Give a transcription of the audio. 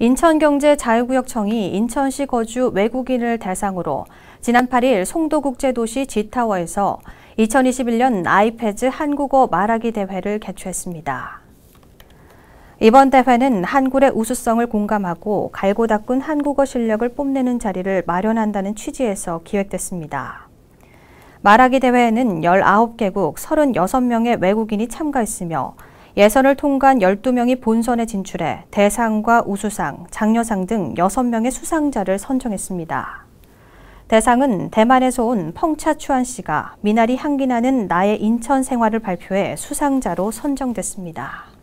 인천경제자유구역청이 인천시 거주 외국인을 대상으로 지난 8일 송도국제도시 지타워에서 2021년 아이패즈 한국어 말하기 대회를 개최했습니다. 이번 대회는 한글의 우수성을 공감하고 갈고 닦은 한국어 실력을 뽐내는 자리를 마련한다는 취지에서 기획됐습니다. 말하기 대회에는 19개국 36명의 외국인이 참가했으며 예선을 통과한 12명이 본선에 진출해 대상과 우수상, 장려상 등 6명의 수상자를 선정했습니다. 대상은 대만에서 온 펑차추안 씨가 미나리 향기 나는 나의 인천 생활을 발표해 수상자로 선정됐습니다.